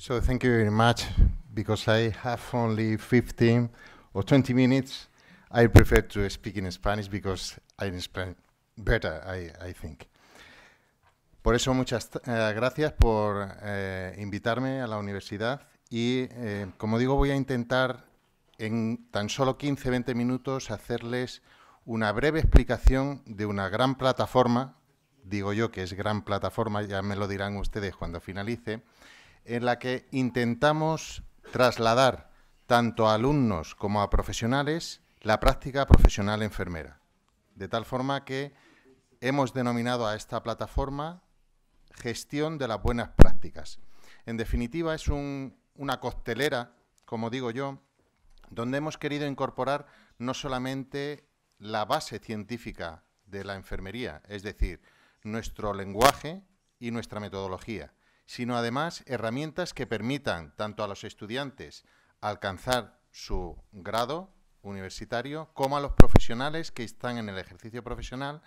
So thank you very much. Because I have only 15 or 20 minutes, I prefer to speak in Spanish because I explain better, I, I think. Por eso muchas eh, gracias por eh, invitarme a la universidad y, eh, como digo, voy a intentar en tan solo 15-20 minutos hacerles una breve explicación de una gran plataforma, digo yo que es gran plataforma, ya me lo dirán ustedes cuando finalice, en la que intentamos trasladar tanto a alumnos como a profesionales la práctica profesional enfermera. De tal forma que hemos denominado a esta plataforma gestión de las buenas prácticas. En definitiva, es una costelera, como digo yo, donde hemos querido incorporar no solamente la base científica de la enfermería, es decir, nuestro lenguaje y nuestra metodología, sino además herramientas que permitan tanto a los estudiantes alcanzar su grado universitario como a los profesionales que están en el ejercicio profesional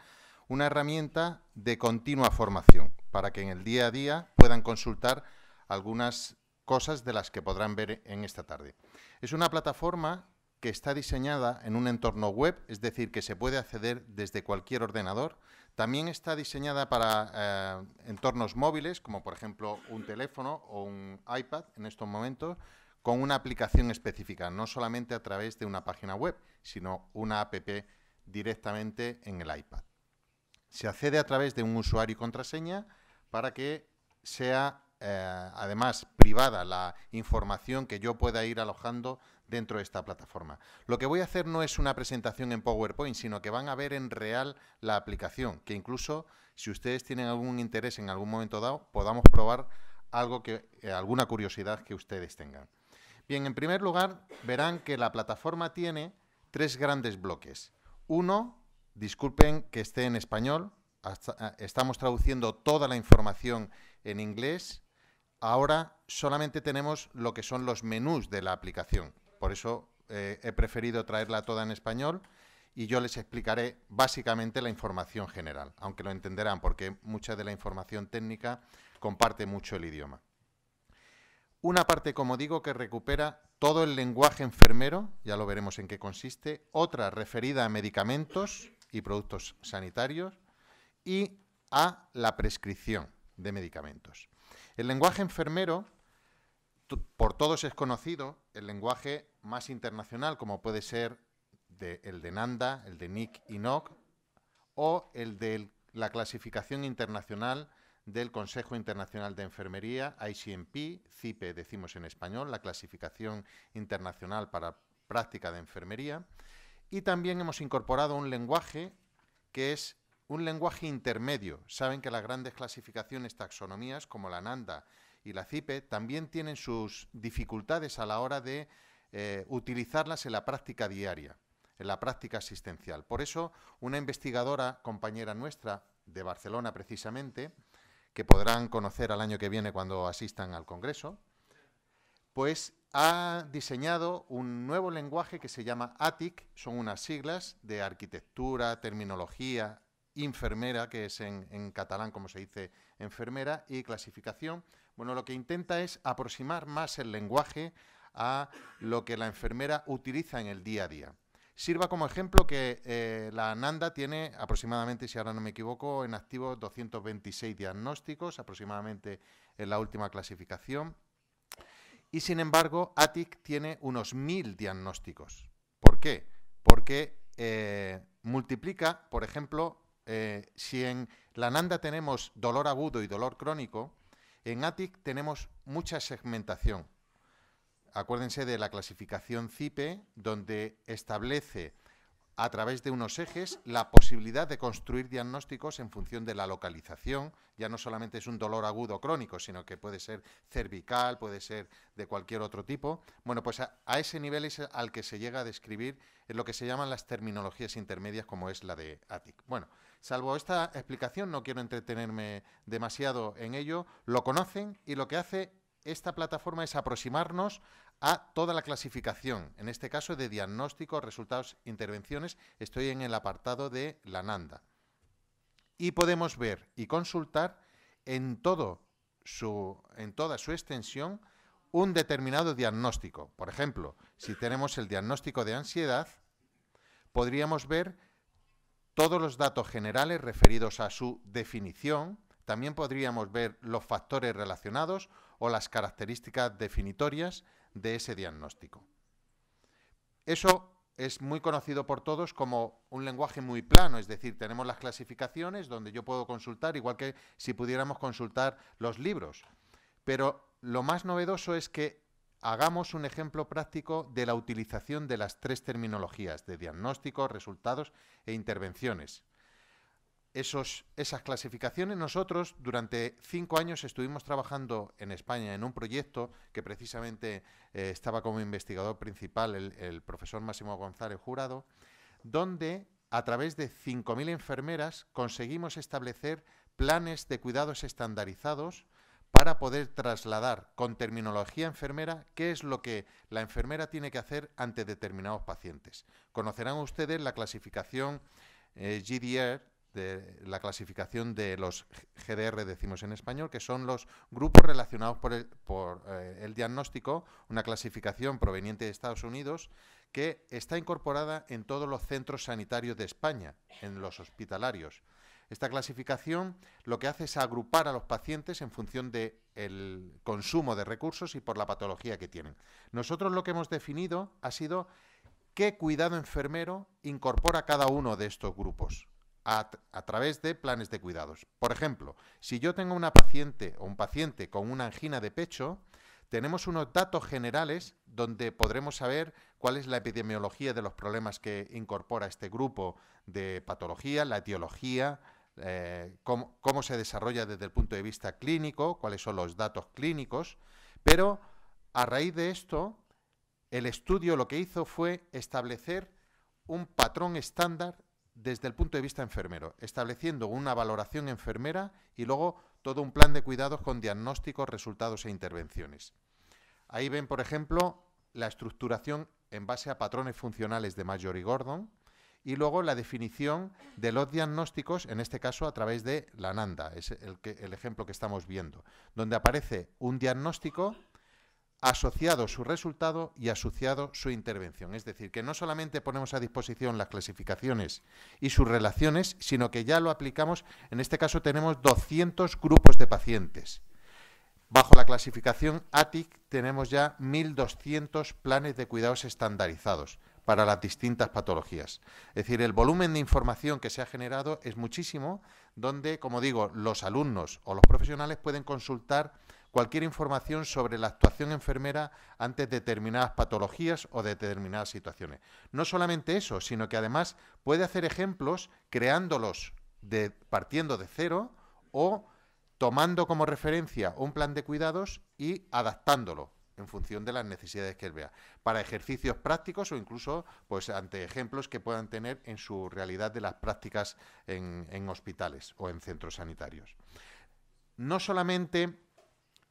una herramienta de continua formación para que en el día a día puedan consultar algunas cosas de las que podrán ver en esta tarde. Es una plataforma que está diseñada en un entorno web, es decir, que se puede acceder desde cualquier ordenador. También está diseñada para eh, entornos móviles, como por ejemplo un teléfono o un iPad en estos momentos, con una aplicación específica, no solamente a través de una página web, sino una app directamente en el iPad. Se accede a través de un usuario y contraseña para que sea eh, además privada la información que yo pueda ir alojando dentro de esta plataforma. Lo que voy a hacer no es una presentación en PowerPoint, sino que van a ver en real la aplicación, que incluso si ustedes tienen algún interés en algún momento dado, podamos probar algo que, eh, alguna curiosidad que ustedes tengan. Bien, en primer lugar, verán que la plataforma tiene tres grandes bloques. Uno, disculpen que esté en español, eh, estamos traduciendo toda la información en inglés. Ahora solamente tenemos lo que son los menús de la aplicación por eso eh, he preferido traerla toda en español y yo les explicaré básicamente la información general, aunque lo entenderán porque mucha de la información técnica comparte mucho el idioma. Una parte, como digo, que recupera todo el lenguaje enfermero, ya lo veremos en qué consiste, otra referida a medicamentos y productos sanitarios y a la prescripción de medicamentos. El lenguaje enfermero por todos es conocido el lenguaje más internacional, como puede ser el de Nanda, el de NIC y NOC, o el de la clasificación internacional del Consejo Internacional de Enfermería, ICMP, CIPE decimos en español, la clasificación internacional para práctica de enfermería. Y también hemos incorporado un lenguaje que es un lenguaje intermedio. Saben que las grandes clasificaciones taxonomías, como la NANDA y la CIPE también tienen sus dificultades a la hora de eh, utilizarlas en la práctica diaria, en la práctica asistencial. Por eso, una investigadora, compañera nuestra de Barcelona precisamente, que podrán conocer al año que viene cuando asistan al Congreso, pues ha diseñado un nuevo lenguaje que se llama ATIC, son unas siglas de arquitectura, terminología, enfermera, que es en, catalán como se dice enfermera, y clasificación, bueno, lo que intenta es aproximar más el lenguaje a lo que la enfermera utiliza en el día a día. Sirva como ejemplo que eh, la NANDA tiene aproximadamente, si ahora no me equivoco, en activo 226 diagnósticos, aproximadamente en la última clasificación. Y sin embargo, ATIC tiene unos 1.000 diagnósticos. ¿Por qué? Porque eh, multiplica, por ejemplo, eh, si en la NANDA tenemos dolor agudo y dolor crónico, en ATIC tenemos mucha segmentación. Acuérdense de la clasificación CIPE, donde establece a través de unos ejes la posibilidad de construir diagnósticos en función de la localización. Ya no solamente es un dolor agudo crónico, sino que puede ser cervical, puede ser de cualquier otro tipo. Bueno, pues a, ese nivel es al que se llega a describir en lo que se llaman las terminologías intermedias, como es la de ATIC. Bueno, Salvo esta explicación, no quiero entretenerme demasiado en ello, lo conocen y lo que hace esta plataforma es aproximarnos a toda la clasificación, en este caso de diagnóstico, resultados, intervenciones. Estoy en el apartado de la NANDA. Y podemos ver y consultar en, todo en toda su extensión un determinado diagnóstico. Por ejemplo, si tenemos el diagnóstico de ansiedad, podríamos ver todos los datos generales referidos a su definición, también podríamos ver los factores relacionados o las características definitorias de ese diagnóstico. Eso es muy conocido por todos como un lenguaje muy plano, es decir, tenemos las clasificaciones donde yo puedo consultar, igual que si pudiéramos consultar los libros. Pero lo más novedoso es que Hagamos un ejemplo práctico de la utilización de las tres terminologías de diagnóstico, resultados e intervenciones. esas clasificaciones nosotros durante cinco años estuvimos trabajando en España en un proyecto que precisamente eh, estaba como investigador principal el, el profesor Máximo González Jurado, donde a través de 5.000 enfermeras conseguimos establecer planes de cuidados estandarizados para poder trasladar con terminología enfermera qué es lo que la enfermera tiene que hacer ante determinados pacientes. Conocerán ustedes la clasificación eh, GDR, de la clasificación de los GDR, decimos en español, que son los grupos relacionados por eh, el diagnóstico, una clasificación proveniente de Estados Unidos que está incorporada en todos los centros sanitarios de España, en los hospitalarios. Esta clasificación lo que hace es agrupar a los pacientes en función del consumo de recursos y por la patología que tienen. Nosotros lo que hemos definido ha sido qué cuidado enfermero incorpora cada uno de estos grupos a, través de planes de cuidados. Por ejemplo, si yo tengo una paciente o un paciente con una angina de pecho, tenemos unos datos generales donde podremos saber cuál es la epidemiología de los problemas que incorpora este grupo de patología, la etiología, eh, cómo, cómo, se desarrolla desde el punto de vista clínico, cuáles son los datos clínicos, pero a raíz de esto, el estudio lo que hizo fue establecer un patrón estándar desde el punto de vista enfermero, estableciendo una valoración enfermera y luego todo un plan de cuidados con diagnósticos, resultados e intervenciones. Ahí ven, por ejemplo, la estructuración en base a patrones funcionales de Major y Gordon, y luego la definición de los diagnósticos, en este caso a través de la NANDA, es el, ejemplo que estamos viendo, donde aparece un diagnóstico asociado su resultado y asociado su intervención. Es decir, que no solamente ponemos a disposición las clasificaciones y sus relaciones, sino que ya lo aplicamos, en este caso tenemos 200 grupos de pacientes. Bajo la clasificación ATIC tenemos ya 1.200 planes de cuidados estandarizados para las distintas patologías. Es decir, el volumen de información que se ha generado es muchísimo, donde, como digo, los alumnos o los profesionales pueden consultar cualquier información sobre la actuación enfermera ante determinadas patologías o determinadas situaciones. No solamente eso, sino que además puede hacer ejemplos creándolos de, partiendo de cero o tomando como referencia un plan de cuidados y adaptándolo en función de las necesidades que él vea, para ejercicios prácticos o incluso pues ante ejemplos que puedan tener en su realidad de las prácticas en, en hospitales o en centros sanitarios. No solamente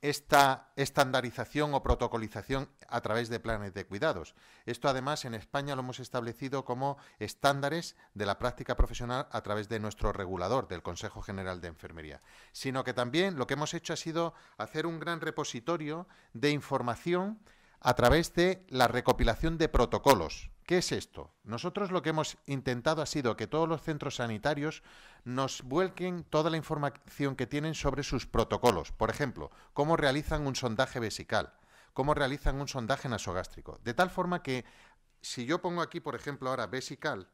esta estandarización o protocolización a través de planes de cuidados. Esto además en España lo hemos establecido como estándares de la práctica profesional a través de nuestro regulador, del Consejo General de Enfermería, sino que también lo que hemos hecho ha sido hacer un gran repositorio de información a través de la recopilación de protocolos ¿Qué es esto? Nosotros lo que hemos intentado ha sido que todos los centros sanitarios nos vuelquen toda la información que tienen sobre sus protocolos. Por ejemplo, cómo realizan un sondaje vesical, cómo realizan un sondaje nasogástrico. De tal forma que si yo pongo aquí, por ejemplo, ahora vesical,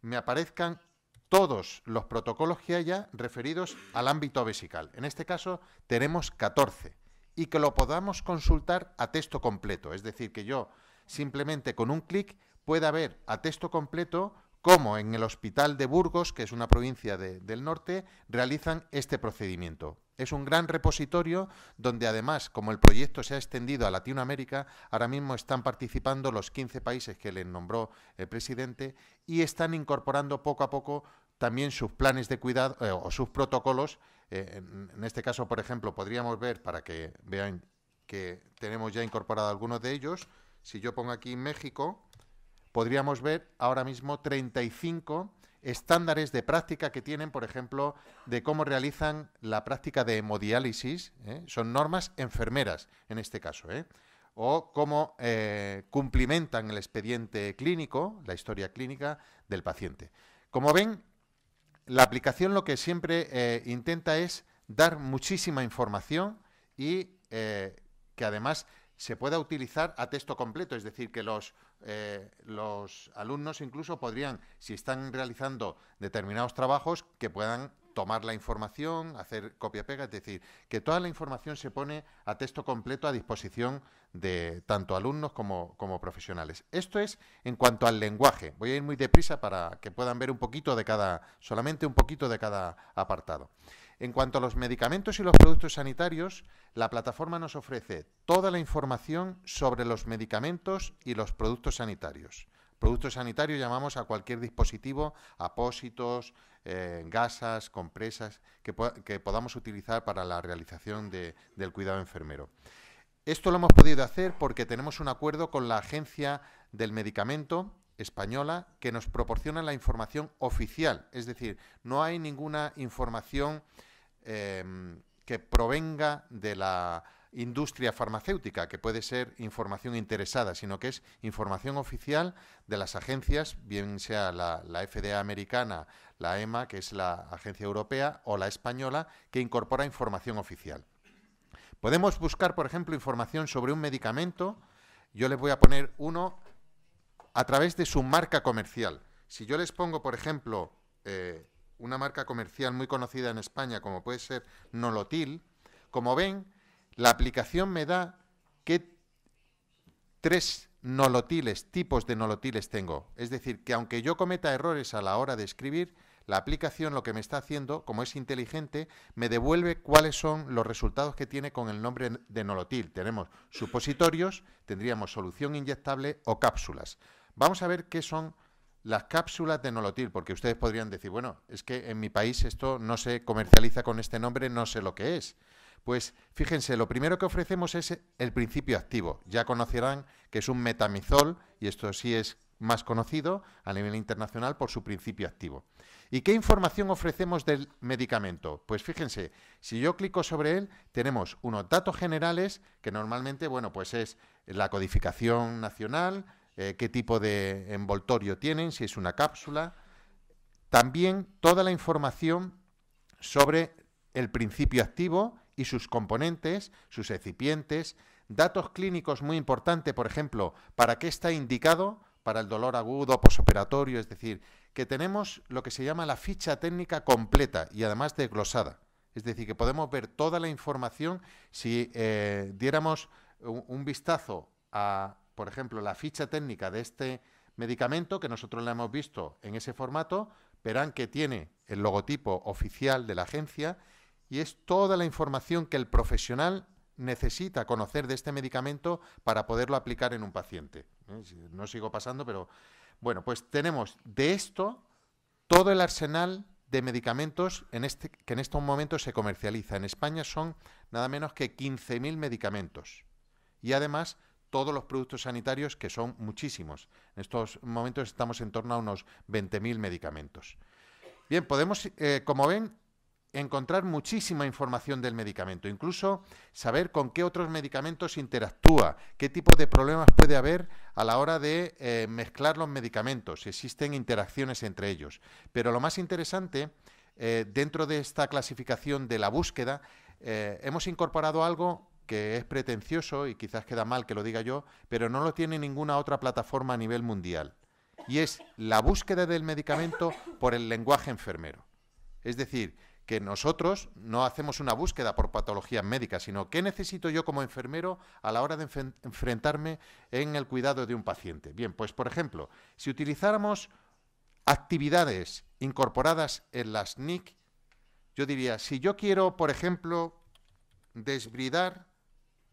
me aparezcan todos los protocolos que haya referidos al ámbito vesical. En este caso tenemos 14 y que lo podamos consultar a texto completo. Es decir, que yo simplemente con un clic pueda ver a texto completo cómo en el Hospital de Burgos, que es una provincia de, del norte, realizan este procedimiento. Es un gran repositorio donde además, como el proyecto se ha extendido a Latinoamérica, ahora mismo están participando los 15 países que le nombró el presidente y están incorporando poco a poco también sus planes de cuidado eh, o sus protocolos. Eh, en este caso, por ejemplo, podríamos ver, para que vean que tenemos ya incorporado algunos de ellos, si yo pongo aquí México, podríamos ver ahora mismo 35 estándares de práctica que tienen, por ejemplo, de cómo realizan la práctica de hemodiálisis. ¿eh? Son normas enfermeras, en este caso. ¿eh? O cómo eh, cumplimentan el expediente clínico, la historia clínica del paciente. Como ven, la aplicación lo que siempre intenta es dar muchísima información y que además se pueda utilizar a texto completo, es decir, que los, eh, los alumnos incluso podrían, si están realizando determinados trabajos, que puedan tomar la información, hacer copia-pega, es decir, que toda la información se pone a texto completo a disposición de tanto alumnos como, como, profesionales. Esto es en cuanto al lenguaje. Voy a ir muy deprisa para que puedan ver un poquito de cada, solamente un poquito de cada apartado. En cuanto a los medicamentos y los productos sanitarios, la plataforma nos ofrece toda la información sobre los medicamentos y los productos sanitarios. Productos sanitarios llamamos a cualquier dispositivo, apósitos, eh, gasas, compresas, que, podamos utilizar para la realización del cuidado enfermero. Esto lo hemos podido hacer porque tenemos un acuerdo con la Agencia del Medicamento Española que nos proporciona la información oficial, es decir, no hay ninguna información Em, que provenga de la industria farmacéutica, que puede ser información interesada, sino que es información oficial de las agencias, bien sea la, FDA americana, la EMA, que es la agencia europea, o la española, que incorpora información oficial. Podemos buscar, por ejemplo, información sobre un medicamento. Yo les voy a poner uno a través de su marca comercial. Si yo les pongo, por ejemplo, eh, una marca comercial muy conocida en España como puede ser Nolotil, como ven, la aplicación me da que tres nolotiles, tipos de nolotiles tengo. Es decir, que aunque yo cometa errores a la hora de escribir, la aplicación lo que me está haciendo, como es inteligente, me devuelve cuáles son los resultados que tiene con el nombre de nolotil. Tenemos supositorios, tendríamos solución inyectable o cápsulas. Vamos a ver qué son las cápsulas de nolotil, porque ustedes podrían decir, bueno, es que en mi país esto no se comercializa con este nombre, no sé lo que es. Pues fíjense, lo primero que ofrecemos es el principio activo. Ya conocerán que es un metamizol, y esto sí es más conocido a nivel internacional por su principio activo. ¿Y qué información ofrecemos del medicamento? Pues fíjense, si yo clico sobre él, tenemos unos datos generales que normalmente, bueno, pues es la codificación nacional, eh, qué tipo de envoltorio tienen, si es una cápsula. También toda la información sobre el principio activo y sus componentes, sus recipientes. datos clínicos muy importantes, por ejemplo, para qué está indicado para el dolor agudo posoperatorio, es decir, que tenemos lo que se llama la ficha técnica completa y además desglosada. Es decir, que podemos ver toda la información si eh, diéramos un vistazo a, por ejemplo, la ficha técnica de este medicamento, que nosotros la hemos visto en ese formato, verán que tiene el logotipo oficial de la agencia y es toda la información que el profesional necesita conocer de este medicamento para poderlo aplicar en un paciente. ¿Eh? No sigo pasando, pero bueno, pues tenemos de esto todo el arsenal de medicamentos este, que en estos momentos se comercializa. En España son nada menos que 15.000 medicamentos. Y además todos los productos sanitarios, que son muchísimos. En estos momentos estamos en torno a unos 20.000 medicamentos. Bien, podemos, eh, como ven, encontrar muchísima información del medicamento, incluso saber con qué otros medicamentos interactúa, qué tipo de problemas puede haber a la hora de eh, mezclar los medicamentos, si existen interacciones entre ellos. Pero lo más interesante, eh, dentro de esta clasificación de la búsqueda, hemos incorporado algo que es pretencioso y quizás queda mal que lo diga yo, pero no lo tiene ninguna otra plataforma a nivel mundial. Y es la búsqueda del medicamento por el lenguaje enfermero. Es decir, que nosotros no hacemos una búsqueda por patologías médicas, sino qué necesito yo como enfermero a la hora de enfrentarme en el cuidado de un paciente. Bien, pues por ejemplo, si utilizáramos actividades incorporadas en las NIC, yo diría, si yo quiero, por ejemplo, desbridar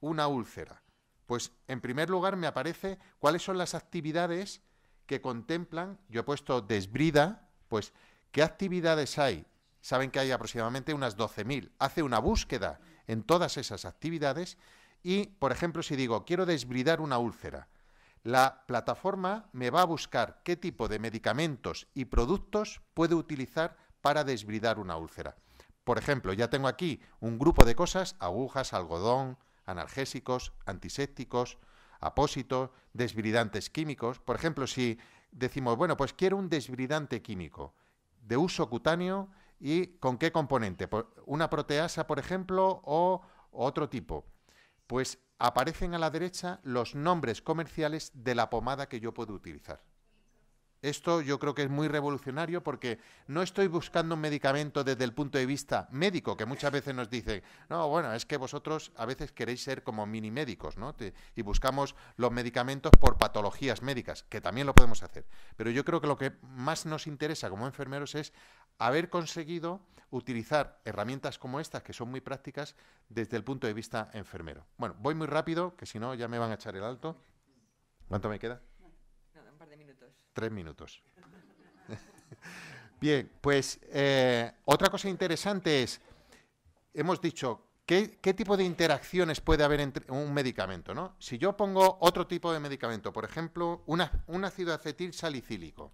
una úlcera? Pues en primer lugar me aparece cuáles son las actividades que contemplan, yo he puesto desbrida, pues qué actividades hay. Saben que hay aproximadamente unas 12.000. Hace una búsqueda en todas esas actividades y, por ejemplo, si digo, quiero desbridar una úlcera, la plataforma me va a buscar qué tipo de medicamentos y productos puede utilizar para desbridar una úlcera. Por ejemplo, ya tengo aquí un grupo de cosas, agujas, algodón, analgésicos, antisépticos, apósitos, desbridantes químicos. Por ejemplo, si decimos, bueno, pues quiero un desbridante químico de uso cutáneo y con qué componente, una proteasa, por ejemplo, o, otro tipo, pues aparecen a la derecha los nombres comerciales de la pomada que yo puedo utilizar. Esto yo creo que es muy revolucionario porque no estoy buscando un medicamento desde el punto de vista médico, que muchas veces nos dicen, no, bueno, es que vosotros a veces queréis ser como mini médicos, ¿no? y buscamos los medicamentos por patologías médicas, que también lo podemos hacer. Pero yo creo que lo que más nos interesa como enfermeros es haber conseguido utilizar herramientas como estas, que son muy prácticas, desde el punto de vista enfermero. Bueno, voy muy rápido, que si no ya me van a echar el alto. ¿Cuánto me queda? Tres minutos. Bien, pues eh, otra cosa interesante es, hemos dicho, ¿qué, tipo de interacciones puede haber entre un medicamento? ¿no? Si yo pongo otro tipo de medicamento, por ejemplo, un ácido acetil salicílico,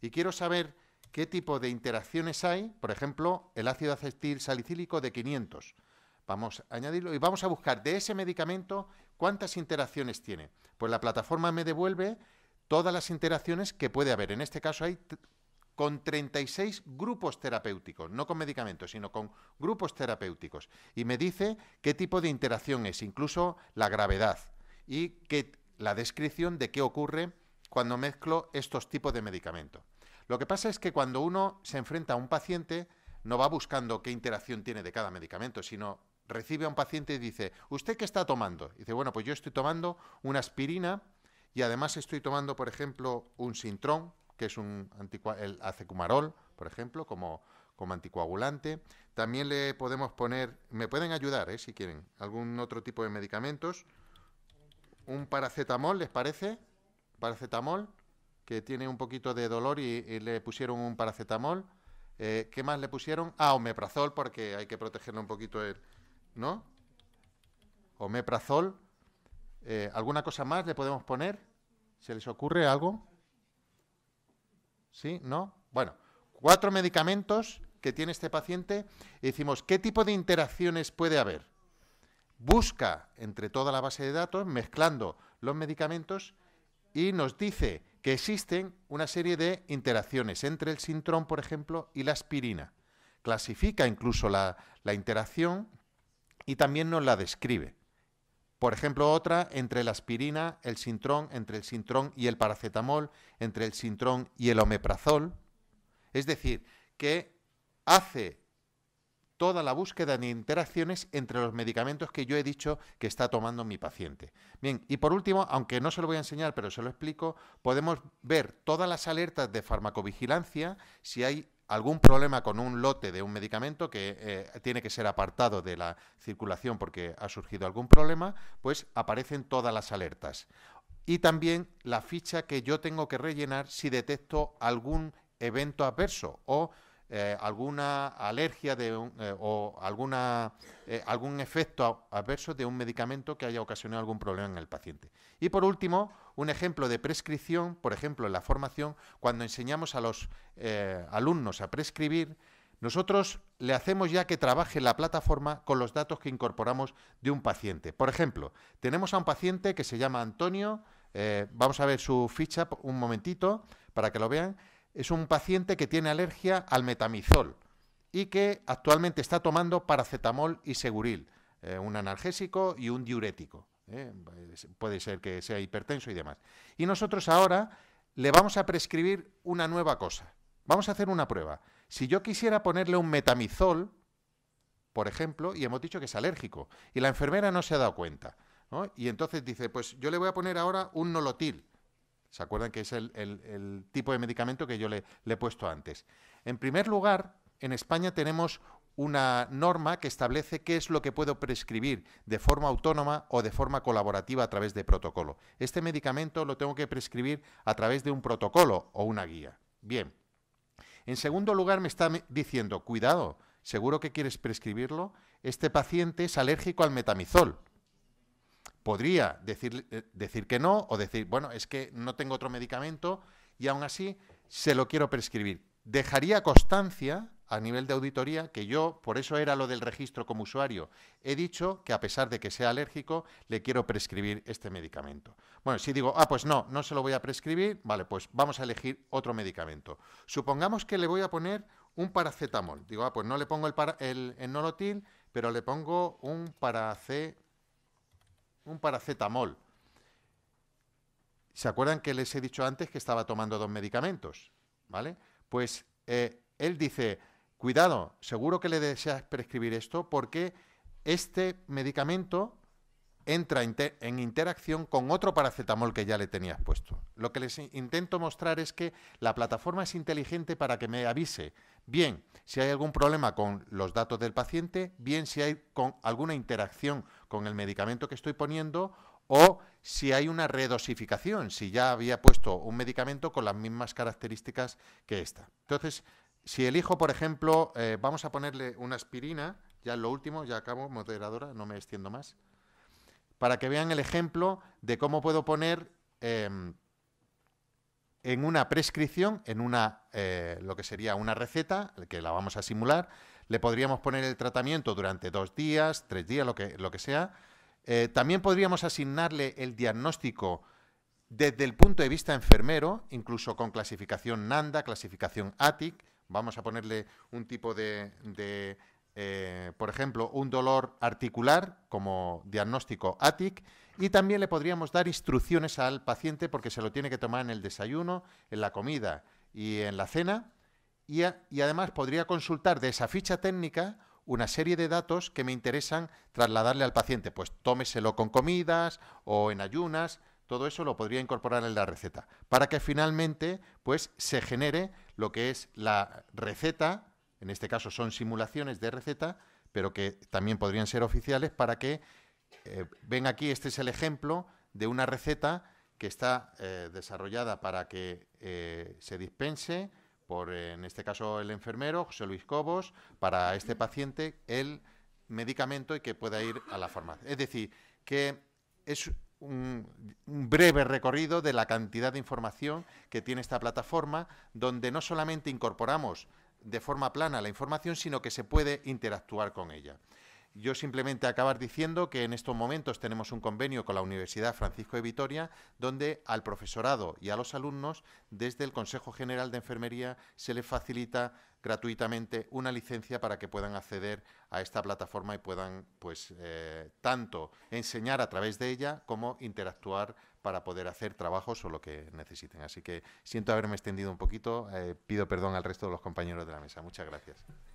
y quiero saber qué tipo de interacciones hay, por ejemplo, el ácido acetil salicílico de 500, vamos a añadirlo y vamos a buscar de ese medicamento cuántas interacciones tiene. Pues la plataforma me devuelve todas las interacciones que puede haber. En este caso hay con 36 grupos terapéuticos, no con medicamentos, sino con grupos terapéuticos. Y me dice qué tipo de interacción es, incluso la gravedad y que, la descripción de qué ocurre cuando mezclo estos tipos de medicamentos. Lo que pasa es que cuando uno se enfrenta a un paciente, no va buscando qué interacción tiene de cada medicamento, sino recibe a un paciente y dice, ¿usted qué está tomando? Y dice, bueno, pues yo estoy tomando una aspirina y además estoy tomando, por ejemplo, un sintrón, que es un el acecumarol, por ejemplo, como, como anticoagulante. También le podemos poner, me pueden ayudar, eh, si quieren, algún otro tipo de medicamentos. Un paracetamol, ¿les parece? Paracetamol, que tiene un poquito de dolor y, le pusieron un paracetamol. Eh, ¿Qué más le pusieron? Ah, omeprazol, porque hay que protegerle un poquito ¿No? Omeprazol. Eh, ¿Alguna cosa más le podemos poner? ¿Se les ocurre algo? ¿Sí? ¿No? Bueno, cuatro medicamentos que tiene este paciente decimos, ¿qué tipo de interacciones puede haber? Busca entre toda la base de datos, mezclando los medicamentos, y nos dice que existen una serie de interacciones entre el sintrón, por ejemplo, y la aspirina. Clasifica incluso la, la interacción y también nos la describe. Por ejemplo, otra entre la aspirina, el sintrón, entre el sintrón y el paracetamol, entre el sintrón y el omeprazol. Es decir, que hace toda la búsqueda de interacciones entre los medicamentos que yo he dicho que está tomando mi paciente. Bien, y por último, aunque no se lo voy a enseñar, pero se lo explico, podemos ver todas las alertas de farmacovigilancia, si hay algún problema con un lote de un medicamento que eh, tiene que ser apartado de la circulación porque ha surgido algún problema, pues aparecen todas las alertas. Y también la ficha que yo tengo que rellenar si detecto algún evento adverso o eh, alguna alergia de eh, o alguna, eh, algún efecto adverso de un medicamento que haya ocasionado algún problema en el paciente. Y por último, un ejemplo de prescripción, por ejemplo, en la formación, cuando enseñamos a los alumnos a prescribir, nosotros le hacemos ya que trabaje la plataforma con los datos que incorporamos de un paciente. Por ejemplo, tenemos a un paciente que se llama Antonio, vamos a ver su ficha un momentito para que lo vean es un paciente que tiene alergia al metamizol y que actualmente está tomando paracetamol y seguril, eh, un analgésico y un diurético. Eh, puede ser que sea hipertenso y demás. Y nosotros ahora le vamos a prescribir una nueva cosa. Vamos a hacer una prueba. Si yo quisiera ponerle un metamizol, por ejemplo, y hemos dicho que es alérgico, y la enfermera no se ha dado cuenta, y entonces dice, pues yo le voy a poner ahora un nolotil. ¿Se acuerdan que es el, tipo de medicamento que yo le, le he puesto antes? En primer lugar, en España tenemos una norma que establece qué es lo que puedo prescribir de forma autónoma o de forma colaborativa a través de protocolo. Este medicamento lo tengo que prescribir a través de un protocolo o una guía. Bien. En segundo lugar, me está diciendo, cuidado, seguro que quieres prescribirlo, este paciente es alérgico al metamizol podría decir, eh, decir que no o decir, bueno, es que no tengo otro medicamento y aún así se lo quiero prescribir. Dejaría constancia a nivel de auditoría que yo, por eso era lo del registro como usuario, he dicho que a pesar de que sea alérgico, le quiero prescribir este medicamento. Bueno, si digo, ah, pues no, no se lo voy a prescribir, vale, pues vamos a elegir otro medicamento. Supongamos que le voy a poner un paracetamol. Digo, ah, pues no le pongo el, enolotil, el, pero le pongo un paracetamol un paracetamol. ¿Se acuerdan que les he dicho antes que estaba tomando dos medicamentos? ¿Vale? Pues eh, él dice, cuidado, seguro que le deseas prescribir esto porque este medicamento entra en interacción con otro paracetamol que ya le tenías puesto. Lo que les intento mostrar es que la plataforma es inteligente para que me avise bien si hay algún problema con los datos del paciente, bien si hay con alguna interacción con el medicamento que estoy poniendo o si hay una redosificación, si ya había puesto un medicamento con las mismas características que esta. Entonces, si elijo, por ejemplo, eh, vamos a ponerle una aspirina, ya lo último, ya acabo, moderadora, no me extiendo más, para que vean el ejemplo de cómo puedo poner em, en una prescripción, en una, eh, lo que sería una receta, que la vamos a simular, le podríamos poner el tratamiento durante dos días, tres días, lo que, lo que sea. Eh, también podríamos asignarle el diagnóstico desde el punto de vista enfermero, incluso con clasificación NANDA, clasificación ATIC. Vamos a ponerle un tipo de, eh, por ejemplo, un dolor articular como diagnóstico ATIC y también le podríamos dar instrucciones al paciente porque se lo tiene que tomar en el desayuno, en la comida y en la cena. Y, además podría consultar de esa ficha técnica una serie de datos que me interesan trasladarle al paciente. Pues tómeselo con comidas o en ayunas, todo eso lo podría incorporar en la receta, para que finalmente pues se genere lo que es la receta, en este caso son simulaciones de receta, pero que también podrían ser oficiales para que eh, ven aquí, este es el ejemplo de una receta que está eh, desarrollada para que eh, se dispense por, en este caso, el enfermero, José Luis Cobos, para este paciente el medicamento y que pueda ir a la farmacia. Es decir, que es un breve recorrido de la cantidad de información que tiene esta plataforma, donde no solamente incorporamos de forma plana la información, sino que se puede interactuar con ella yo simplemente acabar diciendo que en estos momentos tenemos un convenio con la Universidad Francisco de Vitoria, donde al profesorado y a los alumnos, desde el Consejo General de Enfermería, se les facilita gratuitamente una licencia para que puedan acceder a esta plataforma y puedan, pues, eh, tanto enseñar a través de ella como interactuar para poder hacer trabajos o lo que necesiten. Así que siento haberme extendido un poquito, eh, pido perdón al resto de los compañeros de la mesa. Muchas gracias.